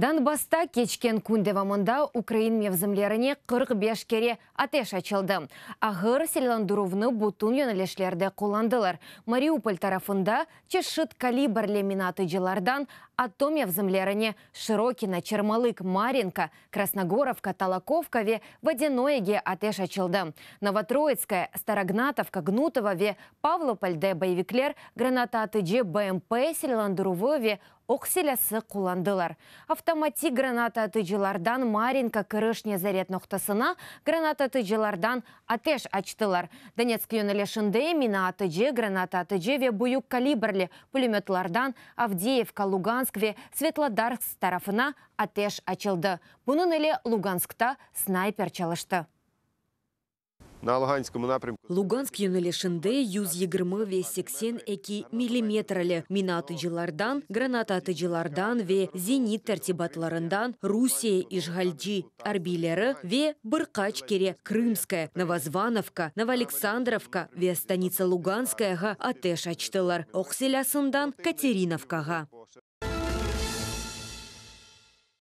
Данбаста кечкен күнде вамында Украин мевзімлеріне 45 кере атеш ачылды. Ағыр селандырувны бутун юнелешлерді қоландылар. Мариуполь тарафында чешит калибрлі минаты жылардан атом мевзімлеріне Широкина, Чермалык, Маринка, Красногоровка, Толоковкове, Водяноеге атеш ачылды. Новотроицкая, Старогнатовка, Гнутовове, Павлопольде боевиклер Гранататы атыже БМП селандырувове окселясы куландылар. Автоматик граната атыжылардан Маринка Крышне, заряд ноқтасына граната атыжылардан атеш ачтылар. Донецк юнелешінде мина атыжы, граната атыжы ве буюк калибрлі пулеметлардан Авдеевка, Луганск ве Светлодарск тарафына атеш ачылды. Бұның әлі Луганскта снайпер чалышты. на Луганському напрямку. Луганськ юнелешінде юз егерме ве сексен эки миллиметрлі минаты жылардан, гранататы жылардан ве зенит тәртибатларындан Русия ижгалджи арбилері ве Быркачкере, Крымская, Новозвановка, Новоалександровка ве станица Луганская га, атеш ачтылар. Окселясындан Катериновкаға.